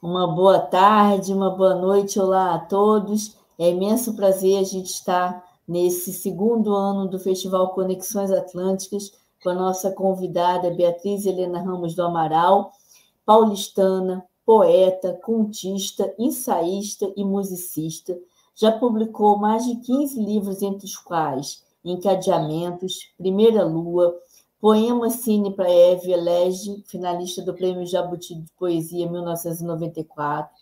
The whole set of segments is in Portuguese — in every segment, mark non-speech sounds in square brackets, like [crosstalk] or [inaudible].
Uma boa tarde, uma boa noite, olá a todos. É imenso prazer a gente estar nesse segundo ano do Festival Conexões Atlânticas com a nossa convidada Beatriz Helena Ramos do Amaral, paulistana, poeta, contista, ensaísta e musicista. Já publicou mais de 15 livros, entre os quais Encadeamentos, Primeira Lua, Poema Cine para Eve Elege, finalista do Prêmio Jabuti de Poesia 1994.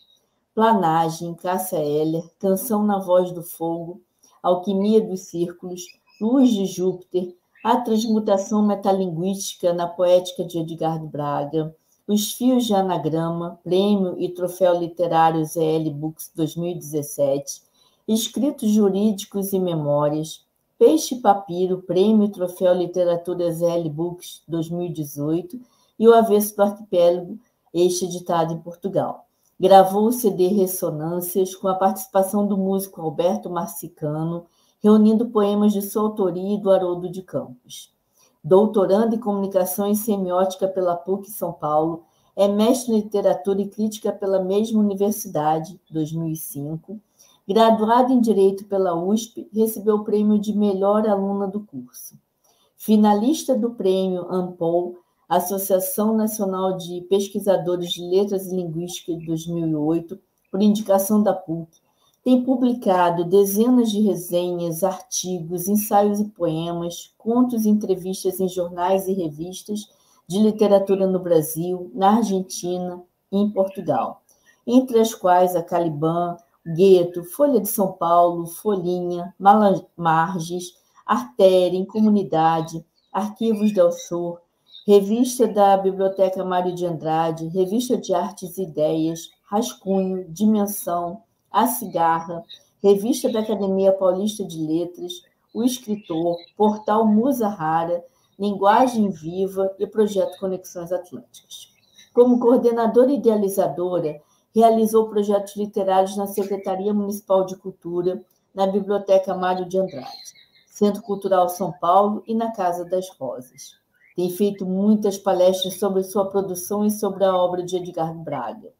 Planagem, Cássia Heller, Canção na Voz do Fogo, Alquimia dos Círculos, Luz de Júpiter, A Transmutação Metalinguística na Poética de Edgardo Braga, Os Fios de Anagrama, Prêmio e Troféu Literário ZL Books 2017, Escritos Jurídicos e Memórias, Peixe Papiro, Prêmio e Troféu Literatura ZL Books 2018 e O Avesso do Arquipélago, este editado em Portugal. Gravou o CD Ressonâncias com a participação do músico Alberto Marcicano, reunindo poemas de sua autoria e do Haroldo de Campos. Doutorando em Comunicação e Semiótica pela PUC São Paulo, é mestre em Literatura e Crítica pela mesma universidade, 2005, Graduada em Direito pela USP, recebeu o prêmio de melhor aluna do curso. Finalista do prêmio ANPOL, Associação Nacional de Pesquisadores de Letras e Linguística de 2008, por indicação da PUC, tem publicado dezenas de resenhas, artigos, ensaios e poemas, contos e entrevistas em jornais e revistas de literatura no Brasil, na Argentina e em Portugal, entre as quais a Caliban, Gueto, Folha de São Paulo, Folhinha, Marges, Artéria, Comunidade, Arquivos do Sul, Revista da Biblioteca Mário de Andrade, Revista de Artes e Ideias, Rascunho, Dimensão, A Cigarra, Revista da Academia Paulista de Letras, O Escritor, Portal Musa Rara, Linguagem Viva e Projeto Conexões Atlânticas. Como coordenadora idealizadora, realizou projetos literários na Secretaria Municipal de Cultura, na Biblioteca Mário de Andrade, Centro Cultural São Paulo e na Casa das Rosas. Tem feito muitas palestras sobre sua produção e sobre a obra de Edgar Braga.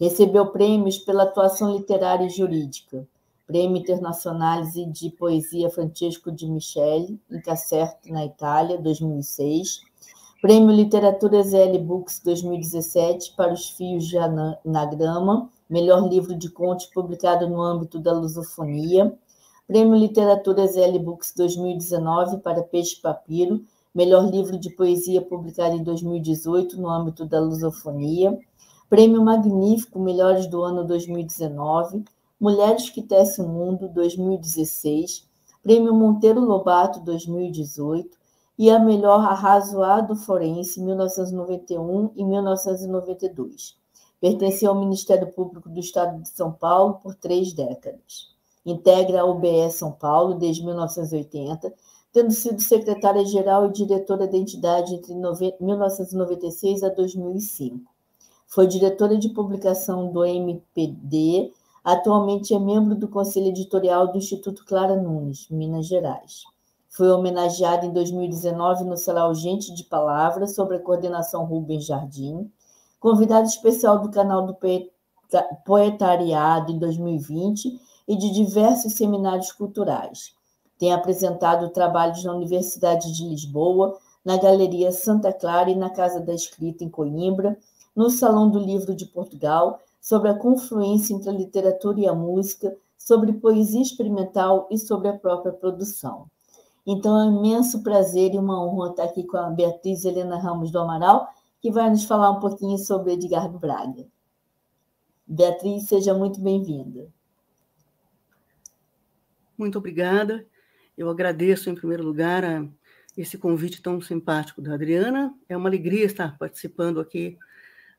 Recebeu prêmios pela atuação literária e jurídica, Prêmio Internacional de Poesia Francesco de Michele, em Caserta, na Itália, 2006, Prêmio Literatura ZL Books 2017 para Os Fios de Anagrama, melhor livro de contos publicado no âmbito da lusofonia. Prêmio Literatura ZL Books 2019 para Peixe Papiro, melhor livro de poesia publicado em 2018 no âmbito da lusofonia. Prêmio Magnífico Melhores do Ano 2019, Mulheres que Tecem o Mundo 2016, Prêmio Monteiro Lobato 2018 e a melhor arrazoado forense 1991 e 1992. Pertenceu ao Ministério Público do Estado de São Paulo por três décadas. Integra a OBE São Paulo desde 1980, tendo sido secretária-geral e diretora da entidade entre 1996 a 2005. Foi diretora de publicação do MPD, atualmente é membro do Conselho Editorial do Instituto Clara Nunes, Minas Gerais foi homenageada em 2019 no Salão Gente de Palavras, sobre a coordenação Rubens Jardim. Convidado especial do canal do Poetariado em 2020 e de diversos seminários culturais. Tem apresentado trabalhos na Universidade de Lisboa, na Galeria Santa Clara e na Casa da Escrita em Coimbra, no Salão do Livro de Portugal, sobre a confluência entre a literatura e a música, sobre poesia experimental e sobre a própria produção. Então, é um imenso prazer e uma honra estar aqui com a Beatriz Helena Ramos do Amaral, que vai nos falar um pouquinho sobre Edgar Braga. Beatriz, seja muito bem-vinda. Muito obrigada. Eu agradeço, em primeiro lugar, a esse convite tão simpático da Adriana. É uma alegria estar participando aqui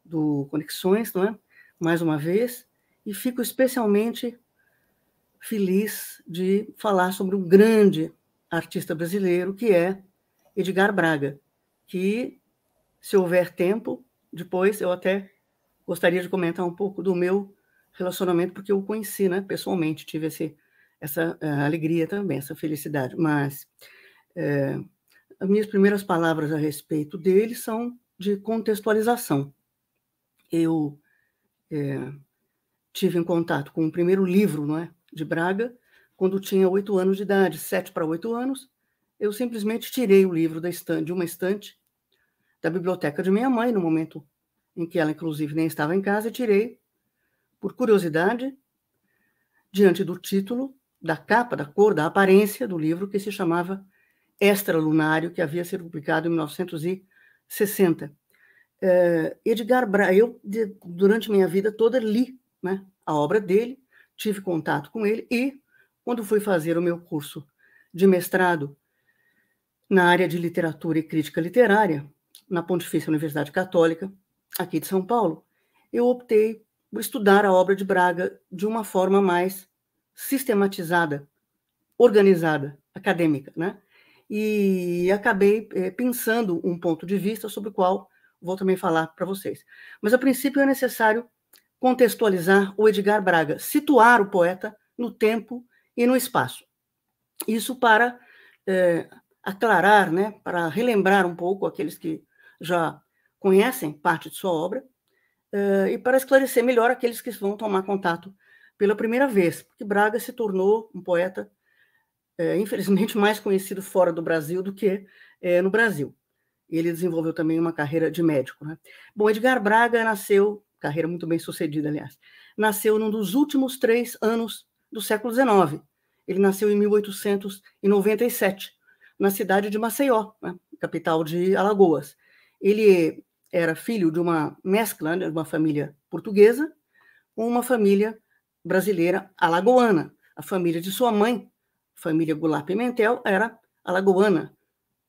do Conexões, não é? mais uma vez, e fico especialmente feliz de falar sobre um grande artista brasileiro, que é Edgar Braga, que, se houver tempo, depois eu até gostaria de comentar um pouco do meu relacionamento, porque eu o conheci né, pessoalmente, tive esse, essa uh, alegria também, essa felicidade. Mas eh, as minhas primeiras palavras a respeito dele são de contextualização. Eu eh, tive em contato com o primeiro livro não é, de Braga, quando tinha oito anos de idade, sete para oito anos, eu simplesmente tirei o livro da estante, de uma estante da biblioteca de minha mãe, no momento em que ela, inclusive, nem estava em casa, e tirei, por curiosidade, diante do título, da capa, da cor, da aparência do livro que se chamava Extra Lunário, que havia sido publicado em 1960. É, Edgar Braga, eu, de, durante minha vida toda, li né, a obra dele, tive contato com ele e quando fui fazer o meu curso de mestrado na área de literatura e crítica literária, na Pontifícia Universidade Católica, aqui de São Paulo, eu optei por estudar a obra de Braga de uma forma mais sistematizada, organizada, acadêmica, né? E acabei é, pensando um ponto de vista sobre o qual vou também falar para vocês. Mas, a princípio, é necessário contextualizar o Edgar Braga, situar o poeta no tempo e no espaço. Isso para é, aclarar, né, para relembrar um pouco aqueles que já conhecem parte de sua obra é, e para esclarecer melhor aqueles que vão tomar contato pela primeira vez, porque Braga se tornou um poeta, é, infelizmente, [laughs] mais conhecido fora do Brasil do que no Brasil. Ele desenvolveu também uma carreira de médico. Né? Bom, Edgar Braga nasceu, carreira muito bem sucedida, aliás, nasceu num dos últimos três anos do século XIX, ele nasceu em 1897, na cidade de Maceió, né, capital de Alagoas. Ele era filho de uma mescla, né, de uma família portuguesa, com uma família brasileira alagoana. A família de sua mãe, família Goulart Pimentel, era alagoana,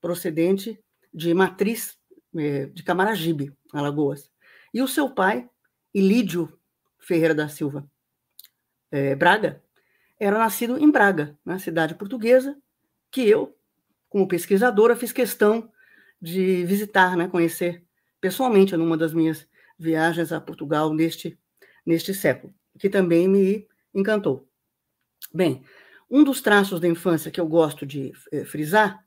procedente de matriz é, de Camaragibe, Alagoas. E o seu pai, Ilídio Ferreira da Silva é, Braga, era nascido em Braga, na né, cidade portuguesa, que eu, como pesquisadora, fiz questão de visitar, né, conhecer pessoalmente numa das minhas viagens a Portugal neste, neste século, que também me encantou. Bem, um dos traços da infância que eu gosto de eh, frisar,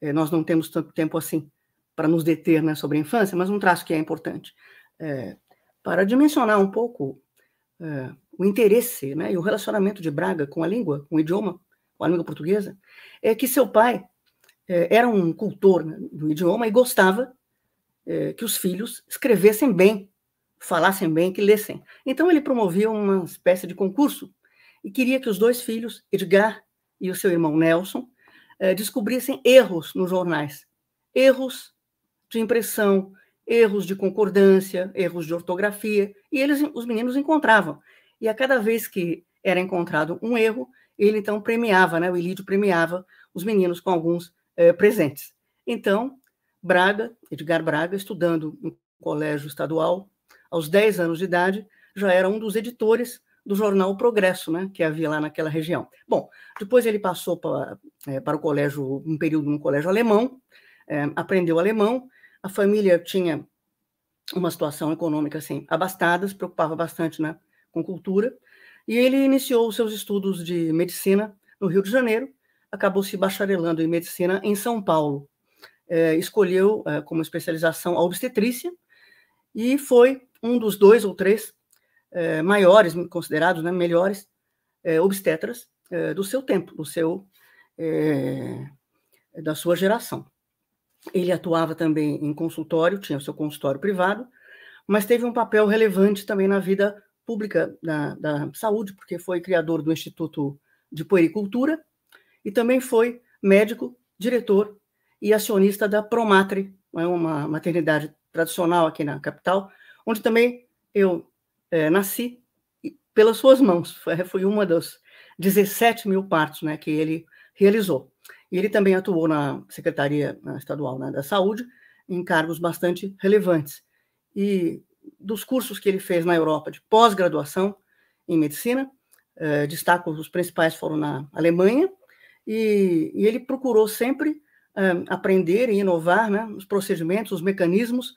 eh, nós não temos tanto tempo assim para nos deter né, sobre a infância, mas um traço que é importante, eh, para dimensionar um pouco é, o interesse né, e o relacionamento de Braga com a língua, com o idioma, com a língua portuguesa, é que seu pai é, era um cultor né, do idioma e gostava é, que os filhos escrevessem bem, falassem bem, que lessem. Então ele promovia uma espécie de concurso e queria que os dois filhos, Edgar e o seu irmão Nelson, é, descobrissem erros nos jornais, erros de impressão, erros de concordância, erros de ortografia, e eles, os meninos encontravam. E a cada vez que era encontrado um erro, ele então premiava, né, o Ilídio premiava os meninos com alguns eh, presentes. Então, Braga, Edgar Braga, estudando no colégio estadual, aos 10 anos de idade, já era um dos editores do jornal Progresso, né, que havia lá naquela região. Bom, depois ele passou para, é, eh, para o colégio, um período no colégio alemão, é, aprendeu alemão, a família tinha uma situação econômica assim abastada, se preocupava bastante né, com cultura, e ele iniciou seus estudos de medicina no Rio de Janeiro, acabou se bacharelando em medicina em São Paulo. É, escolheu é, como especialização a obstetrícia e foi um dos dois ou três é, maiores, considerados né, melhores é, obstetras é, do seu tempo, do seu é, da sua geração. Ele atuava também em consultório, tinha o seu consultório privado, mas teve um papel relevante também na vida pública da, da saúde, porque foi criador do Instituto de Puericultura e também foi médico, diretor e acionista da Promatre, né, uma maternidade tradicional aqui na capital, onde também eu é, nasci pelas suas mãos. Foi, foi uma das 17 mil partos né, que ele realizou. E ele também atuou na Secretaria Estadual né, da Saúde em cargos bastante relevantes. E dos cursos que ele fez na Europa de pós-graduação em medicina, eh, destaco os principais foram na Alemanha, e, e ele procurou sempre eh, aprender e inovar né, os procedimentos, os mecanismos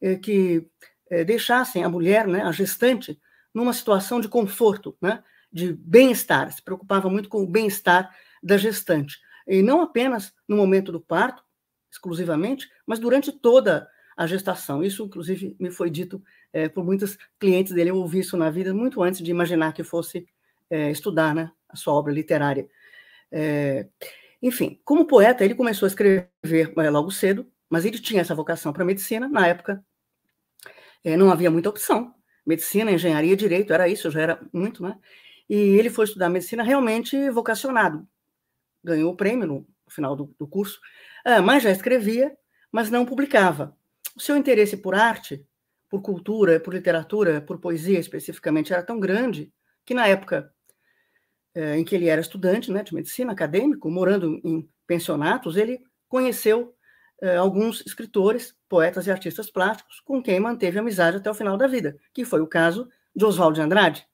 eh, que eh, deixassem a mulher, né, a gestante, numa situação de conforto, né, de bem-estar, se preocupava muito com o bem-estar da gestante e não apenas no momento do parto, exclusivamente, mas durante toda a gestação. Isso, inclusive, me foi dito é, por muitos clientes dele. Eu ouvi isso na vida muito antes de imaginar que fosse é, estudar né, a sua obra literária. É, enfim, como poeta, ele começou a escrever logo cedo, mas ele tinha essa vocação para medicina. Na época, não havia muita opção. Medicina, engenharia, direito, era isso, já era muito, né? E ele foi estudar medicina realmente vocacionado, ganhou o prêmio no final do, do curso, ah, mas já escrevia, mas não publicava. O seu interesse por arte, por cultura, por literatura, por poesia especificamente, era tão grande que na época eh, em que ele era estudante né, de medicina, acadêmico, morando em pensionatos, ele conheceu eh, alguns escritores, poetas e artistas plásticos com quem manteve amizade até o final da vida, que foi o caso de Oswald de Andrade,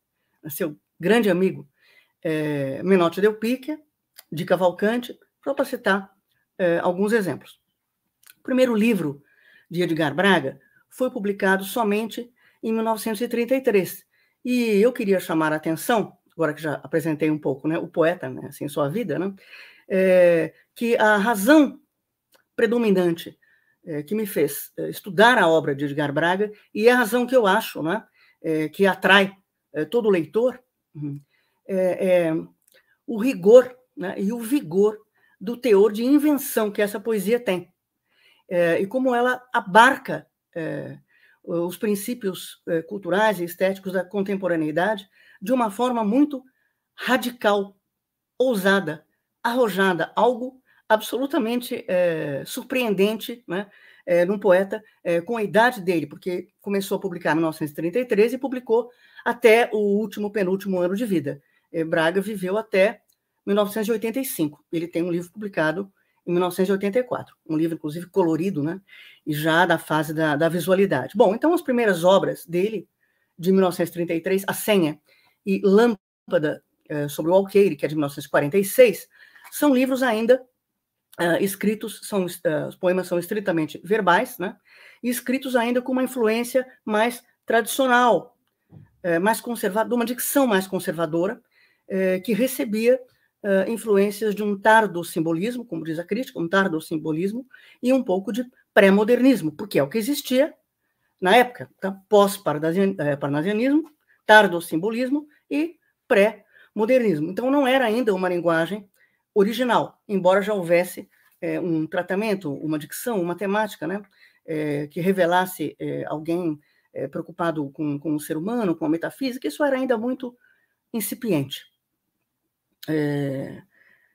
né, seu grande amigo, eh, Menotti Del Pique, de Cavalcante, só para citar é, alguns exemplos. O primeiro livro de Edgar Braga foi publicado somente em 1933, e eu queria chamar a atenção, agora que já apresentei um pouco né, o poeta, né, assim, sua vida, né, é, que a razão predominante é, que me fez é, estudar a obra de Edgar Braga, e é a razão que eu acho né, é, que atrai é, todo leitor, uhum, é, o rigor né, e o vigor do teor de invenção que essa poesia tem. É, e como ela abarca é, os princípios é, culturais e estéticos da contemporaneidade de uma forma muito radical, ousada, arrojada, algo absolutamente é, surpreendente né, é, num poeta é, com a idade dele, porque começou a publicar em 1933 e publicou até o último, penúltimo ano de vida. Braga viveu até 1985. Ele tem um livro publicado em 1984, um livro, inclusive, colorido, né? E já da fase da, da visualidade. Bom, então as primeiras obras dele, de 1933, A Senha e Lâmpada eh, sobre o Alqueire, que é de 1946, são livros ainda eh, escritos, são, eh, os poemas são estritamente verbais, né? E escritos ainda com uma influência mais tradicional, mais conservadora, uma dicção mais conservadora, que recebia uh, influências de um tardo simbolismo, como diz a crítica, um tardo simbolismo e um pouco de pré-modernismo, porque é o que existia na época, tá? Então, pós-parnasianismo, eh, tardo simbolismo e pré-modernismo. Então não era ainda uma linguagem original, embora já houvesse é, um tratamento, uma dicção, uma temática, né, é, que revelasse é, alguém preocupado com, com o ser humano, com a metafísica, isso era ainda muito incipiente. É,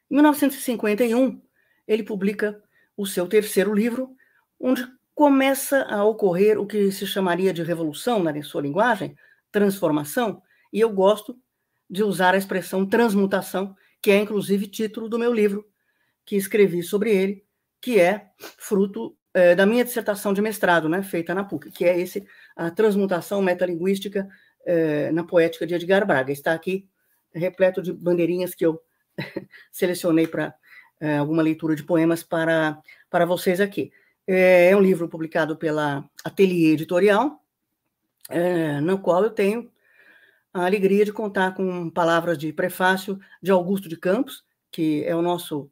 em 1951, ele publica o seu terceiro livro, onde começa a ocorrer o que se chamaria de revolução na sua linguagem, transformação, e eu gosto de usar a expressão transmutação, que é inclusive título do meu livro, que escrevi sobre ele, que é fruto é, da minha dissertação de mestrado, né, feita na PUC, que é esse, a transmutação metalinguística é, na poética de Edgar Braga. Está aqui repleto de bandeirinhas que eu [laughs] selecionei para é, alguma leitura de poemas para, para vocês aqui. É, é um livro publicado pela Ateliê Editorial, é, no qual eu tenho a alegria de contar com palavras de prefácio de Augusto de Campos, que é o nosso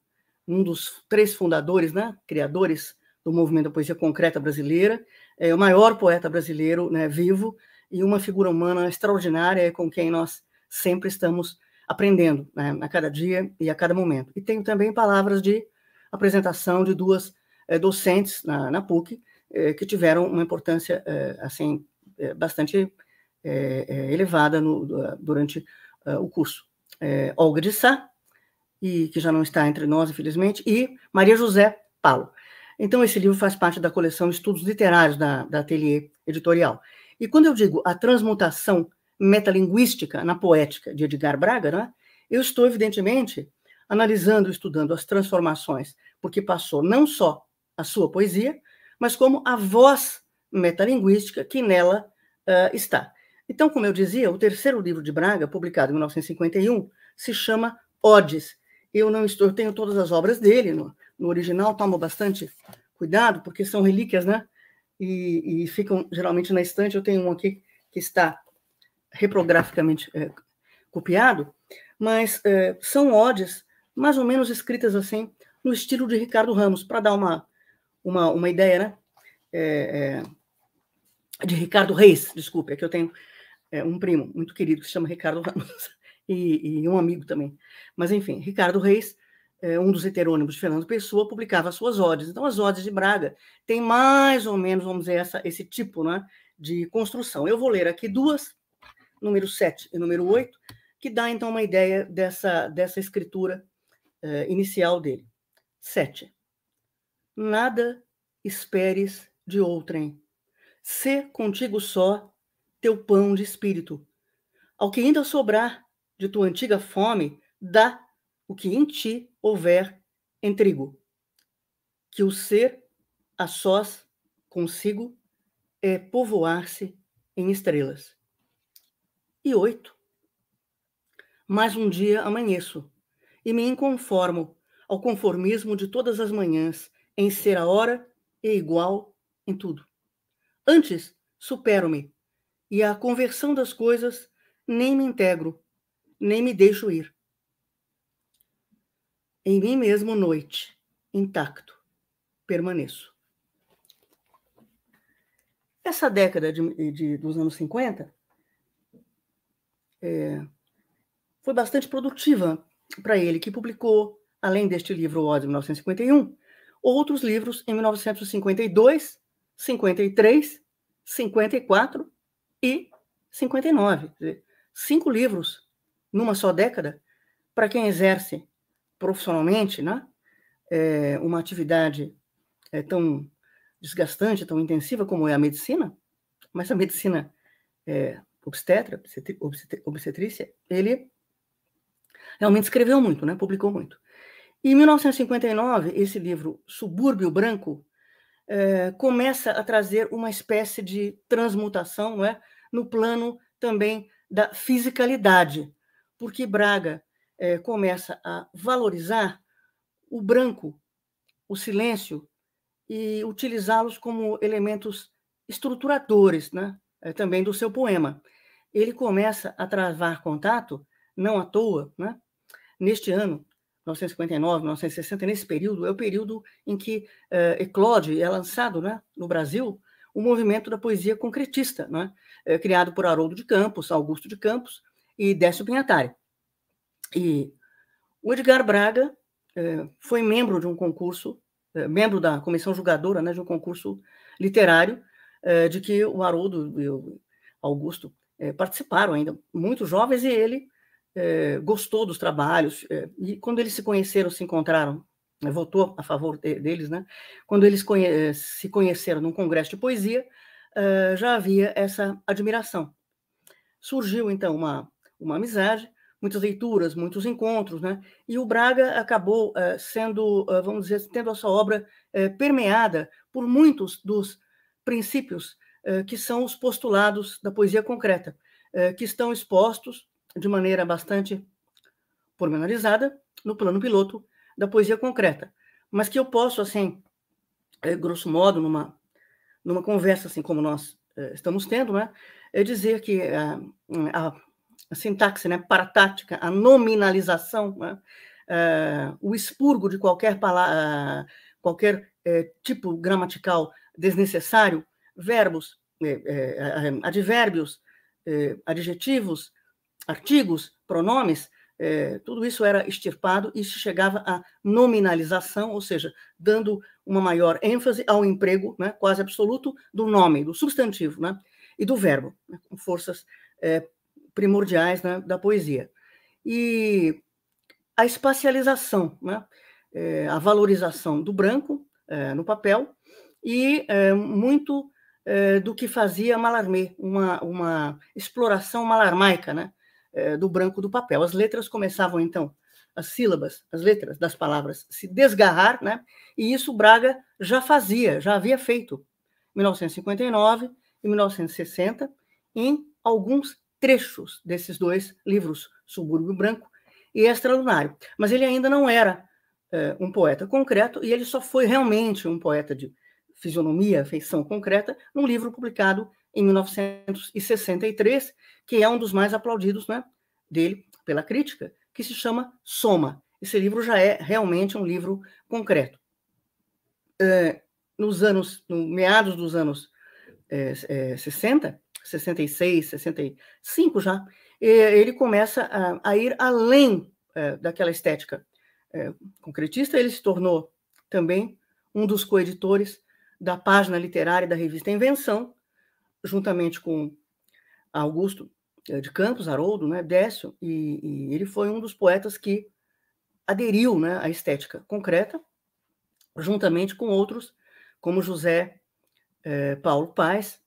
um dos três fundadores, né, criadores do movimento da poesia concreta brasileira, é o maior poeta brasileiro né, vivo e uma figura humana extraordinária é com quem nós sempre estamos aprendendo, né, a cada dia e a cada momento. E tenho também palavras de apresentação de duas é, docentes na, na PUC, é, que tiveram uma importância, é, assim, bastante elevada no, durante o curso. Olga de Sá, e, que já não está entre nós, infelizmente, e Maria José Paulo. Então, esse livro faz parte da coleção Estudos Literários da, da Ateliê Editorial. E quando eu digo a transmutação metalinguística na poética de Edgar Braga, né? eu estou, evidentemente, analisando, estudando as transformações, porque passou não só a sua poesia, mas como a voz metalinguística que nela uh, está. Então, como eu dizia, o terceiro livro de Braga, publicado em 1951, se chama Odes. Eu não estou, eu tenho todas as obras dele no, no original, tomo bastante cuidado, porque são relíquias, né? E, e, ficam geralmente na estante. Eu tenho um aqui que está reprograficamente é, copiado, mas é, são odes mais ou menos escritas assim, no estilo de Ricardo Ramos, para dar uma, uma, uma ideia, né? É, é, de Ricardo Reis, desculpe, é que eu tenho é, um primo muito querido que se chama Ricardo Ramos, [laughs] e, e um amigo também. Mas, enfim, Ricardo Reis, é, um dos heterônimos de Fernando Pessoa, publicava suas odes. Então, as odes de Braga têm mais ou menos, vamos dizer, essa, esse tipo né, de construção. Eu vou ler aqui duas número 7 e número 8, que dá então uma ideia dessa, dessa escritura uh, inicial dele. 7. Nada esperes de outrem. Sê contigo só teu pão de espírito. Ao que ainda sobrar de tua antiga fome, dá o que em ti houver em trigo. Que o ser a sós consigo é povoar-se em estrelas e oito. Mais um dia amanheço e me inconformo ao conformismo de todas as manhãs em ser a hora e igual em tudo. Antes, supero-me e à conversão das coisas nem me integro, nem me deixo ir. Em mim mesmo, noite, intacto, permaneço. Essa década de, de, dos anos 50 é, foi bastante produtiva para ele, que publicou, além deste livro, O Ódio, em 1951, outros livros em 1952, 53, 54 e 59. cinco livros numa só década para quem exerce profissionalmente né, é, uma atividade é, tão desgastante, tão intensiva como é a medicina, mas a medicina é, obstetra, obstetrícia, ele realmente escreveu muito, né? publicou muito. Em 1959, esse livro, Subúrbio Branco, é, começa a trazer uma espécie de transmutação não é? no plano também da fisicalidade, porque Braga é, começa a valorizar o branco, o silêncio, e utilizá-los como elementos estruturadores né? É, também do seu poema ele começa a travar contato, não à toa, né? neste ano, 1959, 1960, nesse período, é o período em que uh, eclode, é lançado né, no Brasil o movimento da poesia concretista, né, é, criado por Haroldo de Campos, Augusto de Campos e Décio Pinhatari. E o Edgar Braga uh, foi membro de um concurso, uh, membro da comissão julgadora né, de um concurso literário, de que o Haroldo e o Augusto é, participaram ainda, muito jovens, e ele é, gostou dos trabalhos. É, e quando eles se conheceram, se encontraram, votou a favor de, deles, né? Quando eles conhe se conheceram num congresso de poesia, já havia essa admiração. Surgiu, então, uma, uma amizade, muitas leituras, muitos encontros, né? E o Braga acabou sendo, vamos dizer, tendo a sua obra permeada por muitos dos princípios eh, que são os postulados da poesia concreta, eh, que estão expostos de maneira bastante pormenorizada no plano piloto da poesia concreta, mas que eu posso, assim, eh, grosso modo, numa, numa conversa assim como nós estamos tendo, né, é dizer que a, a, a sintaxe né, paratática, a nominalização, né, o expurgo de qualquer, palavra, qualquer é, tipo gramatical desnecessário, verbos, eh, eh, advérbios, eh, adjetivos, artigos, pronomes, tudo isso era extirpado e se chegava à nominalização, ou seja, dando uma maior ênfase ao emprego né, quase absoluto do nome, do substantivo né, e do verbo, né, com forças primordiais né, da poesia. E a espacialização, né, a valorização do branco no papel e muito eh, do que fazia Malarmé, uma, uma exploração malarmaica né, eh, do branco do papel. As letras começavam, então, as sílabas, as letras das palavras se desgarrar, né, e isso Braga já fazia, já havia feito, em 1959 e 1960, em alguns trechos desses dois livros, Subúrbio Branco e Extralunário. Mas ele ainda não era eh, um poeta concreto e ele só foi realmente um poeta de Fisionomia, Feição Concreta, num livro publicado em 1963, que é um dos mais aplaudidos né, dele pela crítica, que se chama Soma. Esse livro já é realmente um livro concreto. É, nos anos, no meados dos anos é, é, 60, 66, 65 já, ele começa a, a ir além eh, daquela estética eh, concretista. Ele se tornou também um dos coeditores da página literária da revista Invenção, juntamente com Augusto eh, de Campos, Haroldo, né, Décio, e, e ele foi um dos poetas que aderiu né, à estética concreta, juntamente com outros, como José eh, Paulo Paes,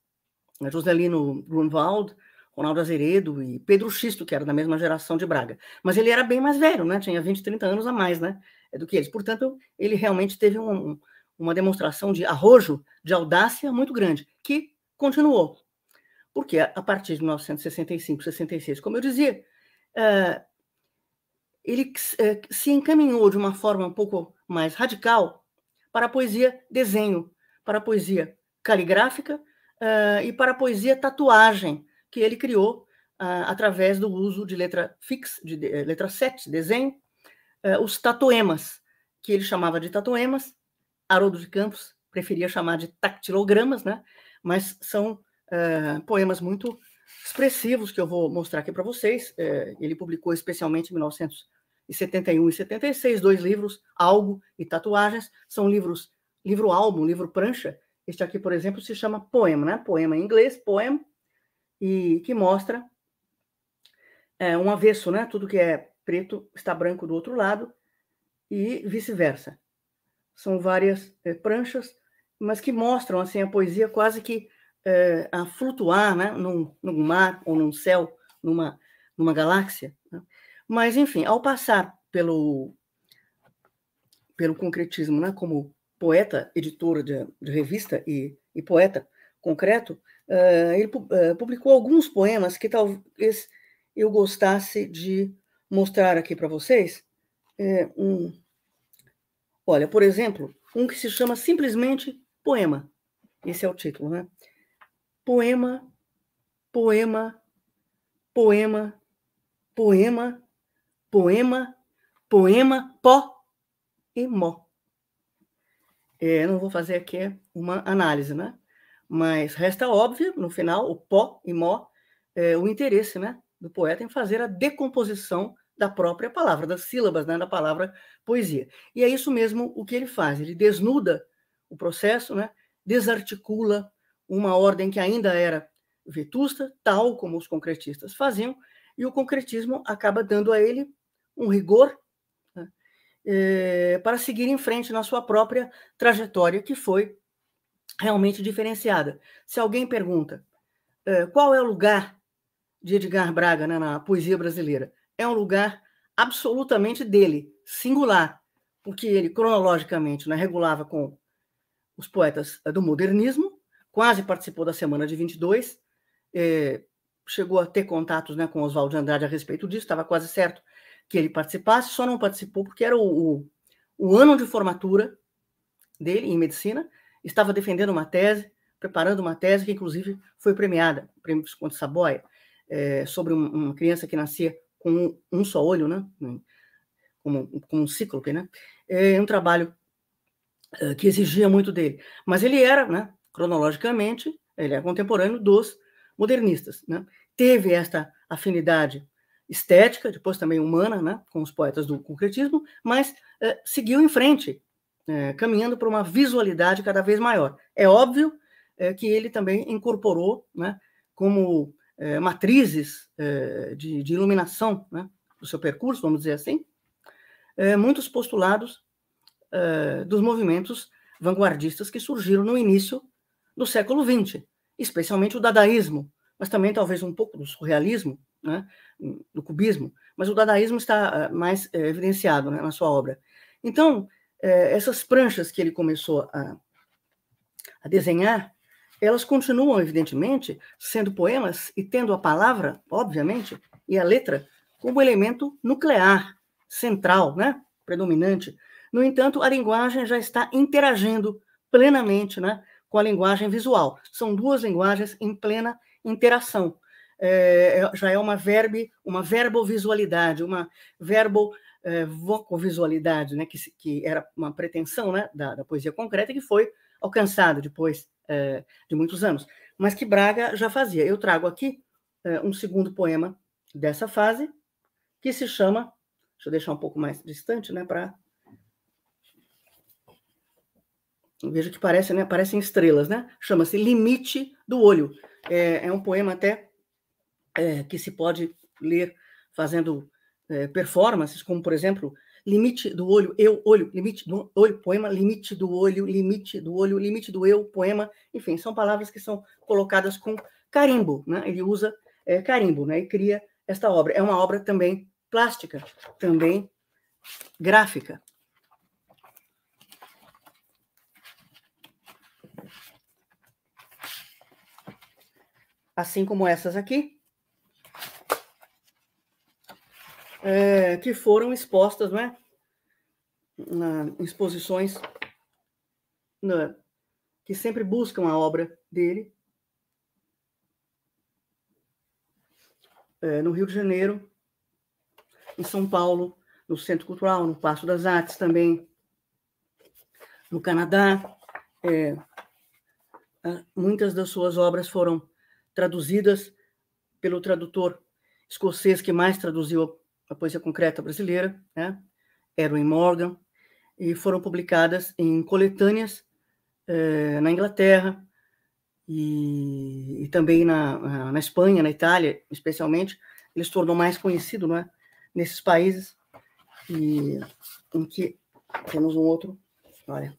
né, Joselino Grunwald, Ronaldo Azeredo e Pedro Xisto, que era da mesma geração de Braga. Mas ele era bem mais velho, né? tinha 20, 30 anos a mais né? do que eles. Portanto, ele realmente teve um, uma demonstração de arrojo, de audácia muito grande, que continuou. Porque a partir de 1965, 66, como eu dizia, eh, ele eh, se encaminhou de uma forma um pouco mais radical para a poesia desenho, para a poesia caligráfica eh, e para a poesia tatuagem, que ele criou ah, através do uso de letra fixa, de letra 7, desenho, os tatuemas que ele chamava de tatuemas Haroldo de Campos preferia chamar de tactilogramas, né? mas são é, poemas muito expressivos que eu vou mostrar aqui para vocês. É, ele publicou especialmente em 1971 e 76 dois livros, Algo e Tatuagens. São livros, livro álbum, livro prancha. Este aqui, por exemplo, se chama Poema, né? Poema em inglês, poema e que mostra é, um avesso, né? Tudo que é preto está branco do outro lado e vice-versa são várias é, pranchas, mas que mostram assim a poesia quase que é, a flutuar, né, num, num, mar ou num céu, numa, numa galáxia. Né? Mas enfim, ao passar pelo pelo concretismo, né, como poeta, editora de, de revista e, e, poeta concreto, uh, ele uh, publicou alguns poemas que talvez eu gostasse de mostrar aqui para vocês. É, um Olha, por exemplo, um que se chama simplesmente Poema. Esse é o título, né? Poema, poema, poema, poema, poema, poema, pó e mó. É, não vou fazer aqui uma análise, né? Mas resta óbvio, no final, o pó e mó, é, o interesse né, do poeta em fazer a decomposição da própria palavra, das sílabas, né, da palavra poesia. E é isso mesmo o que ele faz, ele desnuda o processo, né, desarticula uma ordem que ainda era vetusta, tal como os concretistas faziam, e o concretismo acaba dando a ele um rigor né, é, para seguir em frente na sua própria trajetória, que foi realmente diferenciada. Se alguém pergunta é, qual é o lugar de Edgar Braga né, na poesia brasileira, é um lugar absolutamente dele, singular, porque ele cronologicamente né, regulava com os poetas eh, do modernismo, quase participou da Semana de 22, eh, chegou a ter contatos né, com Oswaldo Andrade a respeito disso, estava quase certo que ele participasse, só não participou porque era o, o, o ano de formatura dele em medicina, estava defendendo uma tese, preparando uma tese que, inclusive, foi premiada, prêmio Visconde Saboia, é, sobre uma criança que nascia com um só olho, né, né? Como, como um cíclope, né? É um trabalho eh, que exigia muito dele. Mas ele era, né, cronologicamente, ele é contemporâneo dos modernistas. Né? Teve esta afinidade estética, depois também humana, né, com os poetas do concretismo, mas eh, seguiu em frente, eh, caminhando para uma visualidade cada vez maior. É óbvio que ele também incorporou, né, como é, matrizes é, de, de, iluminação né, do seu percurso, vamos dizer assim, é, muitos postulados é, dos movimentos vanguardistas que surgiram no início do século XX, especialmente o dadaísmo, mas também talvez um pouco do surrealismo, né, do cubismo, mas o dadaísmo está é, mais é, evidenciado né, na sua obra. Então, é, essas pranchas que ele começou a, a desenhar elas continuam, evidentemente, sendo poemas e tendo a palavra, obviamente, e a letra como elemento nuclear, central, né? predominante. No entanto, a linguagem já está interagindo plenamente né? com a linguagem visual. São duas linguagens em plena interação. É, é já é uma verbe, uma verbovisualidade, uma verbo é, vocovisualidade, né? que, que era uma pretensão né? da, da poesia concreta que foi alcançada depois é, de muitos anos, mas que Braga já fazia. Eu trago aqui é, um segundo poema dessa fase, que se chama. Deixa eu deixar um pouco mais distante, né? Para. Veja que parece, né? Parecem estrelas, né? Chama-se Limite do Olho. É, é um poema até é, que se pode ler fazendo é, performances, como, por exemplo, limite do olho, eu, olho, limite do olho, poema, limite do olho, limite do olho, limite do eu, poema, enfim, são palavras que são colocadas com carimbo, né? Ele usa é, carimbo, né? E cria esta obra. É uma obra também plástica, também gráfica. Assim como essas aqui, é, que foram expostas, né? Na, exposições na, né, que sempre buscam a obra dele. É, no Rio de Janeiro, em São Paulo, no Centro Cultural, no Passo das Artes também, no Canadá. É, muitas das suas obras foram traduzidas pelo tradutor escocês que mais traduziu a poesia concreta brasileira, né? Erwin Morgan, e foram publicadas em coletâneas eh, na Inglaterra e, e também na, na, Espanha, na Itália, especialmente. Ele se tornou mais conhecido né, nesses países, e, em que temos um outro. Olha.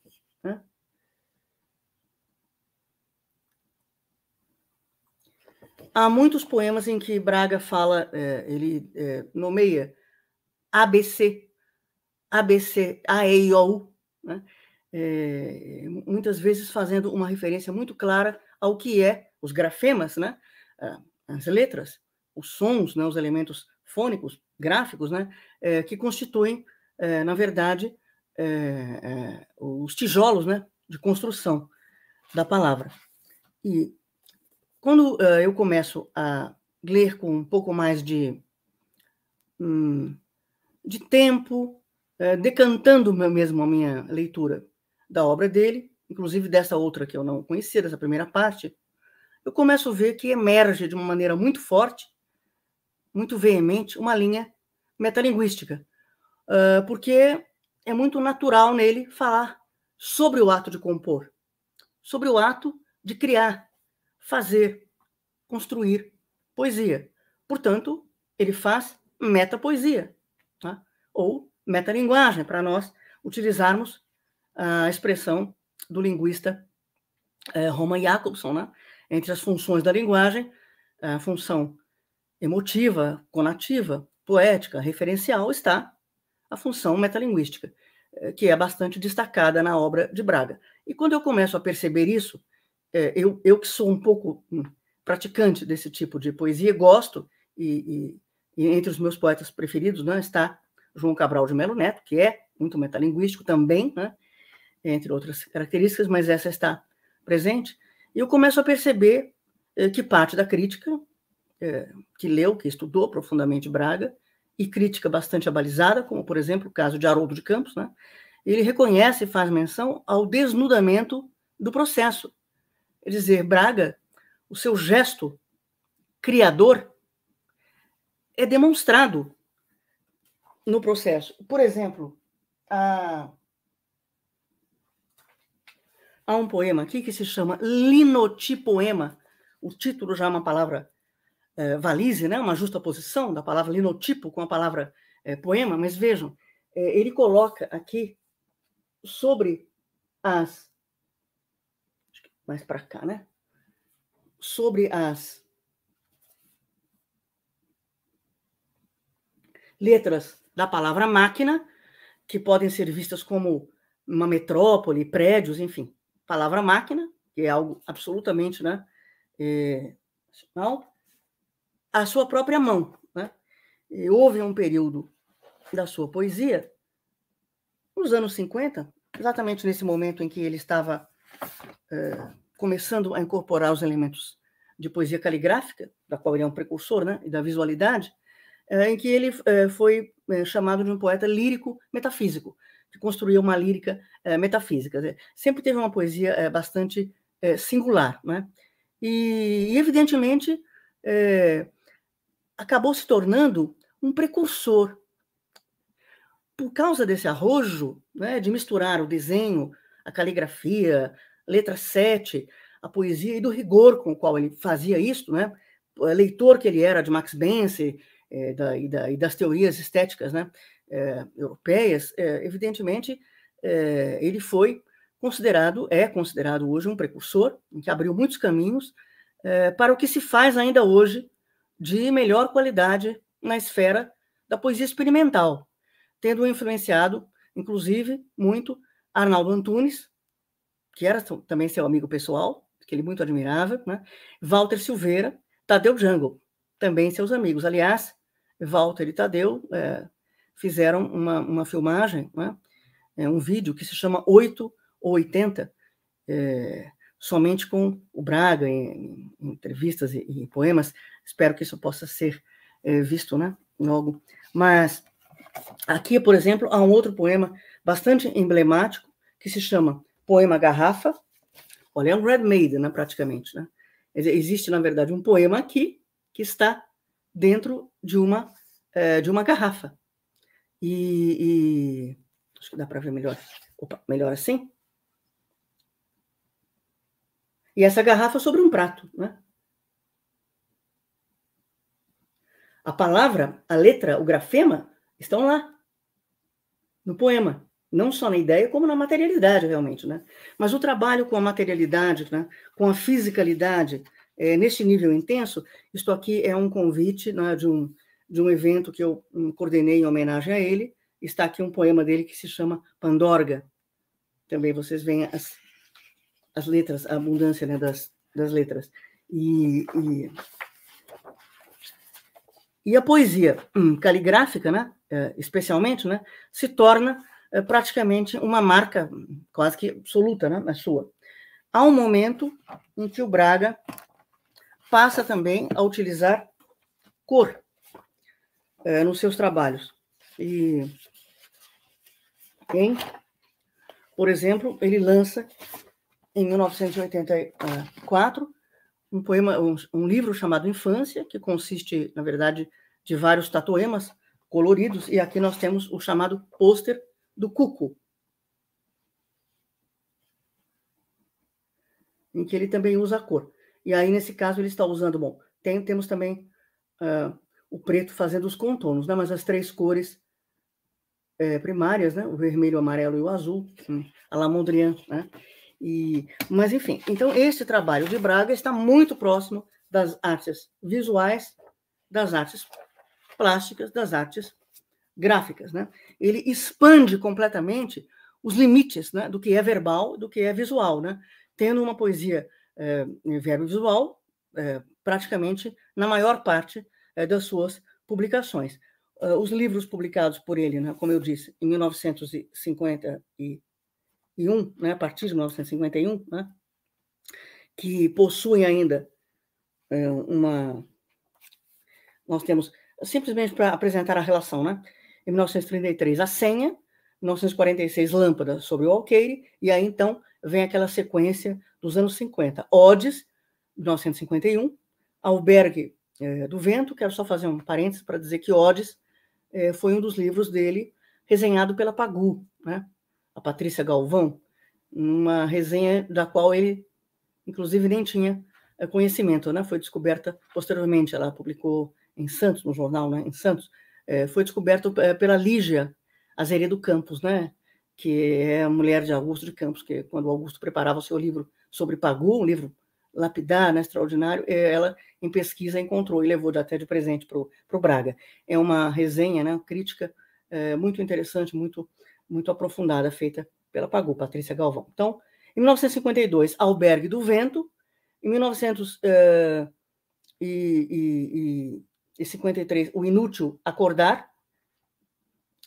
há muitos poemas em que Braga fala, é, ele é, nomeia ABC, ABC, AEIOU, né? É, muitas vezes fazendo uma referência muito clara ao que é os grafemas, né? É, as letras, os sons, né? os elementos fônicos, gráficos, né? É, que constituem, é, na verdade, é, é, os tijolos né? de construção da palavra. E quando uh, eu começo a ler com um pouco mais de, hum, de tempo, uh, decantando mesmo a minha leitura da obra dele, inclusive dessa outra que eu não conhecia, dessa primeira parte, eu começo a ver que emerge de uma maneira muito forte, muito veemente, uma linha metalinguística, uh, porque é muito natural nele falar sobre o ato de compor, sobre o ato de criar, fazer, construir poesia. Portanto, ele faz metapoesia, tá? ou metalinguagem, para nós utilizarmos a expressão do linguista é, Roman Jacobson. Né? Entre as funções da linguagem, a função emotiva, conativa, poética, referencial, está a função metalinguística, eh, que é bastante destacada na obra de Braga. E quando eu começo a perceber isso, é, eu, eu que sou um pouco hum, praticante desse tipo de poesia, gosto, e, e, e entre os meus poetas preferidos né, está João Cabral de Melo Neto, que é muito metalinguístico também, né, entre outras características, mas essa está presente, e eu começo a perceber eh, que parte da crítica, eh, que leu, que estudou profundamente Braga, e crítica bastante abalizada, como, por exemplo, o caso de Haroldo de Campos, né, ele reconhece e faz menção ao desnudamento do processo, Quer é dizer, Braga, o seu gesto criador é demonstrado no processo. Por exemplo, há, há um poema aqui que se chama Linotipoema. O título já é uma palavra é, valise, né? uma justa posição da palavra linotipo com a palavra é, poema, mas vejam, é, ele coloca aqui sobre as mais para cá, né? Sobre as letras da palavra máquina, que podem ser vistas como uma metrópole, prédios, enfim. Palavra máquina, que é algo absolutamente né, é, não, a sua própria mão. Né? E houve um período da sua poesia, nos anos 50, exatamente nesse momento em que ele estava é, começando a incorporar os elementos de poesia caligráfica, da qual ele é um precursor, né, e da visualidade, eh, em que ele eh, foi eh, chamado de um poeta lírico metafísico, que construiu uma lírica metafísica. Sempre teve uma poesia bastante singular. Né? E, evidentemente, acabou se tornando um precursor. Por causa desse arrojo né, de misturar o desenho, a caligrafia, letra 7, a poesia e do rigor com o qual ele fazia isto, né? leitor que ele era de Max Bense é, da, e, da, e, das teorias estéticas né? É, europeias, é, evidentemente ele foi considerado, é considerado hoje um precursor, que abriu muitos caminhos para o que se faz ainda hoje de melhor qualidade na esfera da poesia experimental, tendo influenciado, inclusive, muito Arnaldo Antunes, que era também seu amigo pessoal, que ele muito admirava, né? Walter Silveira, Tadeu Jango, também seus amigos. Aliás, Walter e Tadeu é, fizeram uma, uma filmagem, né? é, um vídeo que se chama 8 ou 80, é, eh, somente com o Braga, em, em entrevistas e, em poemas. Espero que isso possa ser eh, visto né? logo. Mas aqui, por exemplo, há um outro poema bastante emblemático que se chama poema garrafa. Olha, é um Red Maiden, né, praticamente. Né? Existe, na verdade, um poema aqui que está dentro de uma, é, de uma garrafa. E, e... Acho que dá para ver melhor. Opa, melhor assim? E essa garrafa é sobre um prato, né? A palavra, a letra, o grafema estão lá no poema não só na ideia, como na materialidade, realmente. Né? Mas o trabalho com a materialidade, né? com a fisicalidade, é, neste nível intenso, isto aqui é um convite né, de, um, de um evento que eu hum, coordenei em homenagem a ele. Está aqui um poema dele que se chama Pandorga. Também vocês veem as, as letras, a abundância né, das, das letras. E, e, e a poesia hum, caligráfica, né, é, especialmente, né, se torna é praticamente uma marca quase que absoluta, né, na sua. Há um momento em que o Braga passa também a utilizar cor é, nos seus trabalhos. E em, por exemplo, ele lança em 1984 um poema, um, um, livro chamado Infância, que consiste, na verdade, de vários tatuemas coloridos, e aqui nós temos o chamado pôster do Cuco, em que ele também usa a cor. E aí, nesse caso, ele está usando, bom, tem, temos também uh, o preto fazendo os contornos, né? mas as três cores é, primárias, né? o vermelho, o amarelo e o azul, a La Mondrian, né? E, mas, enfim, então este trabalho de Braga está muito próximo das artes visuais, das artes plásticas, das artes gráficas, né? Ele expande completamente os limites né, do que é verbal, do que é visual, né? Tendo uma poesia é, em verbo visual é, praticamente na maior parte é, das suas publicações. Ah, os livros publicados por ele, né, como eu disse, em 1951, né, a partir de 1951, né, que possuem ainda uma. Nós temos, simplesmente para apresentar a relação, né? Em 1933, a senha. 1946, lâmpada sobre o alqueire. E aí, então, vem aquela sequência dos anos 50. Odes, 1951. Albergue é, do Vento. Quero só fazer um parênteses para dizer que Odes é, eh, foi um dos livros dele resenhado pela Pagu, né? a Patrícia Galvão, uma resenha da qual ele, inclusive, nem tinha eh, conhecimento, né? Foi descoberta posteriormente, ela publicou em Santos, no jornal, né? Em Santos, é, foi descoberto é, pela Lígia Azeredo Campos, né? que é a mulher de Augusto de Campos, que é quando Augusto preparava o seu livro sobre Pagu, um livro lapidar, né, extraordinário, é, ela, em pesquisa, encontrou e levou até de presente para o Braga. É uma resenha, né, crítica é, muito interessante, muito, muito aprofundada, feita pela Pagu, Patrícia Galvão. Então, em 1952, Albergue do Vento, em 1900 é, eh, e, e, e 53, o inútil acordar,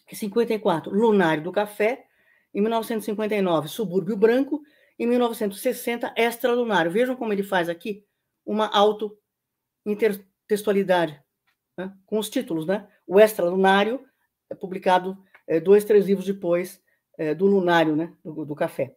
e 54, lunário do café, em 1959, subúrbio branco, em 1960, extralunário. Vejam como ele faz aqui uma auto-intertextualidade né? com os títulos, né? O extralunário é publicado é, dois, três livros depois é, do lunário, né? Do, do, café.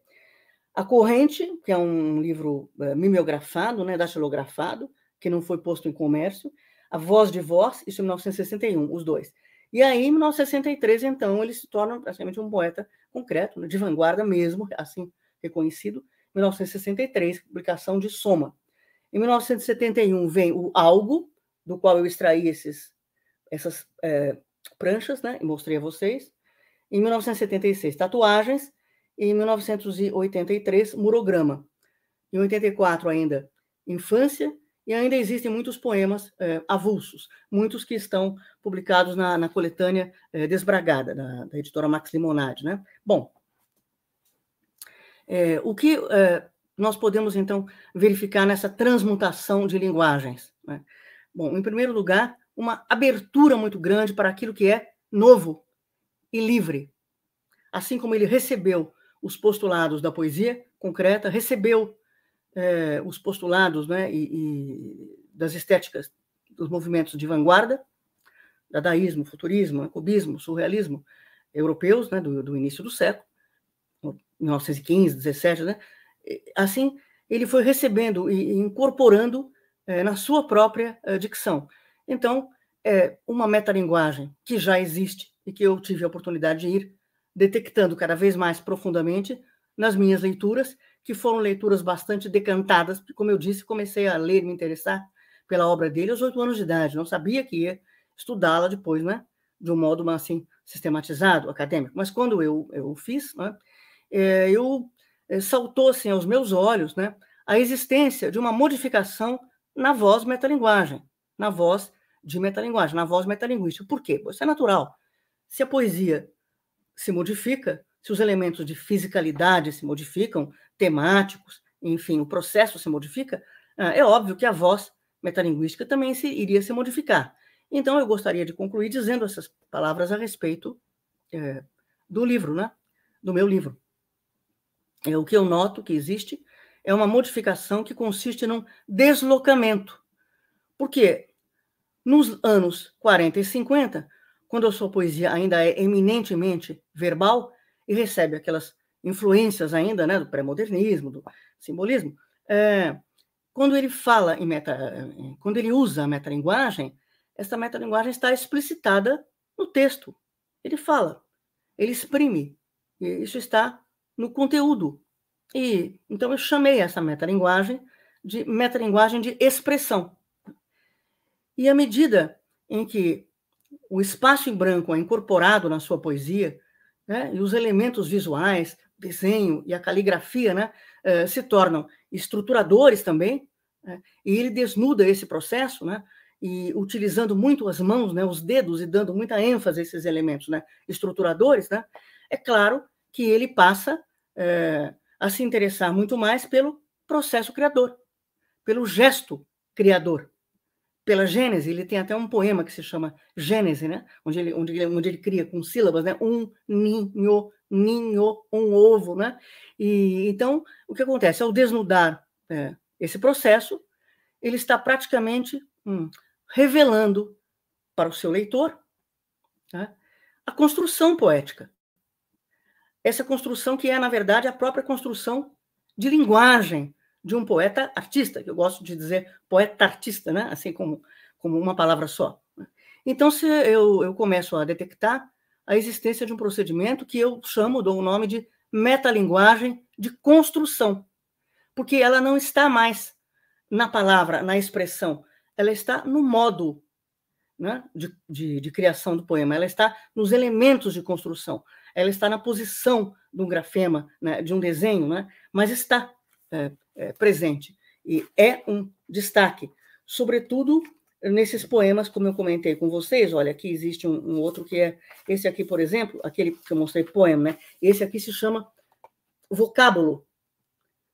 A Corrente, que é um livro é, mimeografado, né? Datilografado, que não foi posto em comércio, a Voz de Voz, isso em 1961, os dois. E aí, em 1963, então, ele se torna praticamente um poeta concreto, né, de vanguarda mesmo, assim reconhecido. Em 1963, publicação de Soma. Em 1971 vem o Algo, do qual eu extraí esses, essas é, pranchas, né, e mostrei a vocês. Em 1976, Tatuagens. E em 1983, Murograma. Em 84 ainda, Infância. E ainda existem muitos poemas é, avulsos, muitos que estão publicados na, na coletânea é, Desbragada, da, da, editora Max Limonade. Né? Bom, é, o que nós podemos, então, verificar nessa transmutação de linguagens? Né? Bom, em primeiro lugar, uma abertura muito grande para aquilo que é novo e livre. Assim como ele recebeu os postulados da poesia concreta, recebeu é, os postulados né, e, e, das estéticas dos movimentos de vanguarda, dadaísmo, futurismo, cubismo, surrealismo, europeus né, do, do início do século, 1915, 17, né? Assim, ele foi recebendo e incorporando é, na sua própria é, dicção. Então, é uma metalinguagem que já existe e que eu tive a oportunidade de ir detectando cada vez mais profundamente nas minhas leituras que foram leituras bastante decantadas, como eu disse, comecei a ler, me interessar pela obra dele aos oito anos de idade, não sabia que ia estudá-la depois, né, de um modo assim sistematizado, acadêmico. Mas quando eu, eu fiz, né, é, eu é, saltou assim aos meus olhos, né, a existência de uma modificação na voz metalinguagem, na voz de metalinguagem, na voz metalinguística. Por quê? Isso é natural. Se a poesia se modifica, se os elementos de fisicalidade se modificam, temáticos, enfim, o processo se modifica, ah, é óbvio que a voz metalinguística também se, iria se modificar. Então, eu gostaria de concluir dizendo essas palavras a respeito é, do livro, né? do meu livro. É, o que eu noto que existe é uma modificação que consiste num deslocamento. Porque nos anos 40 e 50, quando a sua poesia ainda é eminentemente verbal e recebe aquelas influências ainda né, do pré-modernismo, do simbolismo, é, quando ele fala em meta, eh, quando ele usa a metalinguagem, essa metalinguagem está explicitada no texto. Ele fala, ele exprime. isso está no conteúdo. E então eu chamei essa metalinguagem de metalinguagem de expressão. E à medida em que o espaço em branco é incorporado na sua poesia, né, e os elementos visuais, desenho e a caligrafia né, eh, se tornam estruturadores também, né, e ele desnuda esse processo, né, e utilizando muito as mãos, né, os dedos, e dando muita ênfase a esses elementos né, estruturadores, né, é claro que ele passa eh, a se interessar muito mais pelo processo criador, pelo gesto criador pela Gênese, ele tem até um poema que se chama Gênese, né? onde, ele, onde, ele, onde ele cria com sílabas, né? um ninho, ninho, um ovo. Né? E, então, o que acontece? Ao desnudar é, esse processo, ele está praticamente hum, revelando para o seu leitor né, a construção poética. Essa construção que é, na verdade, a própria construção de linguagem de um poeta artista, que eu gosto de dizer poeta artista, né? assim como, como uma palavra só. Né. Então, se eu, eu começo a detectar a existência de um procedimento que eu chamo, dou o nome de metalinguagem de construção, porque ela não está mais na palavra, na expressão, ela está no modo né, de, de, de criação do poema, ela está nos elementos de construção, ela está na posição de um grafema, né, de um desenho, né, mas está é, é, presente. E é um destaque, sobretudo nesses poemas, como eu comentei com vocês. Olha, aqui existe um, um outro que é esse aqui, por exemplo, aquele que eu mostrei poema, né? Esse aqui se chama vocábulo.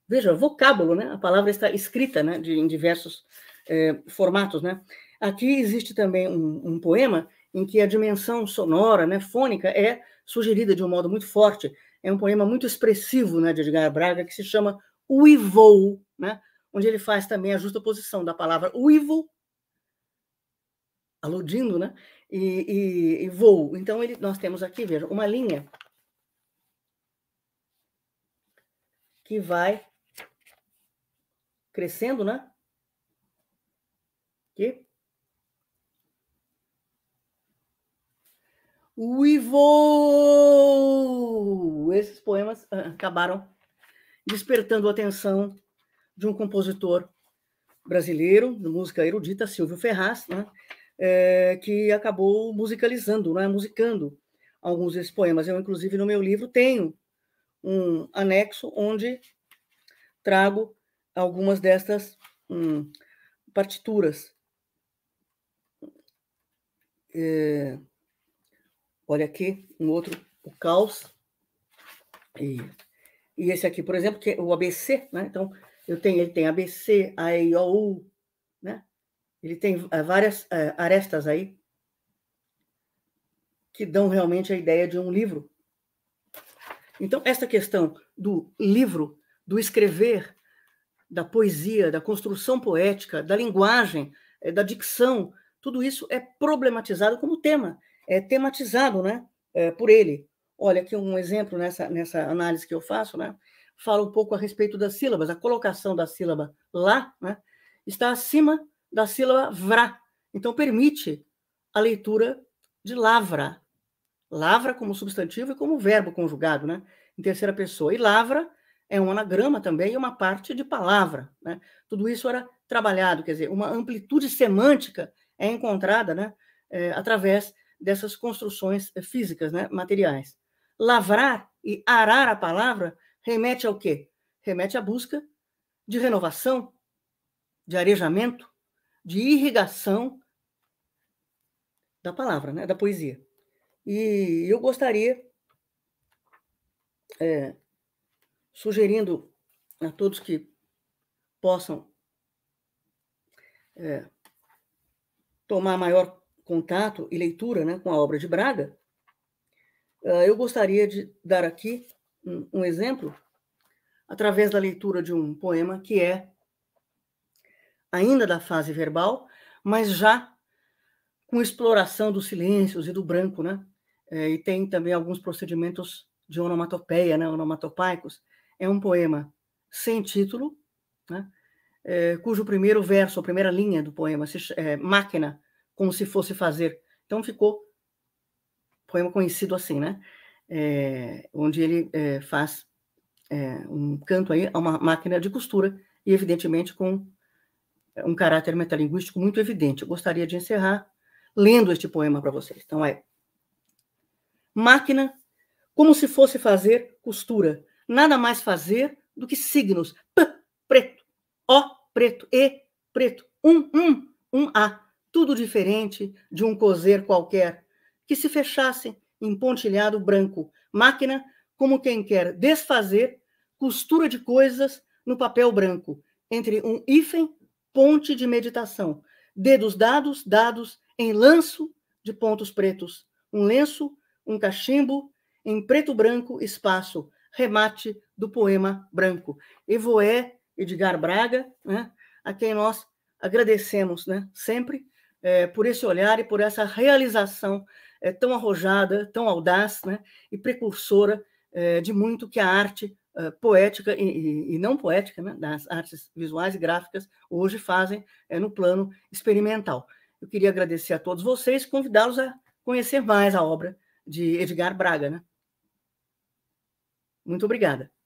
Veja, vocábulo, né? A palavra está escrita, né? De, em diversos é, formatos, né? Aqui existe também um, um, poema em que a dimensão sonora, né, fônica, é sugerida de um modo muito forte. É um poema muito expressivo, né, de Edgar Braga, que se chama vou, né? onde ele faz também a justa posição da palavra uivo, aludindo, né? E, e, e voo. Então, ele, nós temos aqui, veja, uma linha que vai crescendo, né? Aqui. vou. Esses poemas ah, acabaram despertando a atenção de um compositor brasileiro, de música erudita, Silvio Ferraz, né? É, que acabou musicalizando, né? musicando alguns desses poemas. Eu, inclusive, no meu livro tenho um anexo onde trago algumas destas hum, partituras. É, olha aqui, um outro, o Caos. E e esse aqui, por exemplo, que é o ABC, né? Então, eu tenho, ele tem ABC, AEOU, né? Ele tem eh, várias uh, arestas aí que dão realmente a ideia de um livro. Então, essa questão do livro, do escrever, da poesia, da construção poética, da linguagem, eh, da dicção, tudo isso é problematizado como tema, é tematizado né, por ele. Olha, aqui um exemplo nessa, nessa análise que eu faço, né? Fala um pouco a respeito das sílabas. A colocação da sílaba lá né, está acima da sílaba vrá. Então, permite a leitura de lavra. Lavra como substantivo e como verbo conjugado, né? Em terceira pessoa. E lavra é um anagrama também e uma parte de palavra. Né? Tudo isso era trabalhado, quer dizer, uma amplitude semântica é encontrada né, é, através dessas construções físicas, né, materiais. Lavrar e arar a palavra remete ao quê? Remete à busca de renovação, de arejamento, de irrigação da palavra, né? da poesia. E eu gostaria, é, sugerindo a todos que possam é, tomar maior contato e leitura né, com a obra de Braga, ah, eu gostaria de dar aqui um, exemplo através da leitura de um poema que é ainda da fase verbal, mas já com exploração dos silêncios e do branco, né? É, e tem também alguns procedimentos de onomatopeia, né? onomatopaicos. É um poema sem título, né? É, cujo primeiro verso, a primeira linha do poema, se, é máquina, como se fosse fazer. Então ficou poema conhecido assim, né? É, onde ele é, faz é, um canto aí a uma máquina de costura e evidentemente com um caráter metalinguístico muito evidente. Eu gostaria de encerrar lendo este poema para vocês. Então é máquina como se fosse fazer costura, nada mais fazer do que signos p preto, o preto e preto, um um um a, tudo diferente de um coser qualquer que se fechassem em pontilhado branco, máquina como quem quer desfazer costura de coisas no papel branco, entre um hífen, ponte de meditação, dedos dados, dados em lanço de pontos pretos, um lenço, um cachimbo, em preto branco, espaço, remate do poema branco. Evoé, Edgar Braga, né, a quem nós agradecemos né, sempre é, por esse olhar e por essa realização é, tão arrojada, tão audaz né, e precursora é, de muito que a arte é, poética e, e, não poética, né, das artes visuais e gráficas, hoje fazem é, no plano experimental. Eu queria agradecer a todos vocês, convidá-los a conhecer mais a obra de Edgar Braga. Né? Muito obrigada.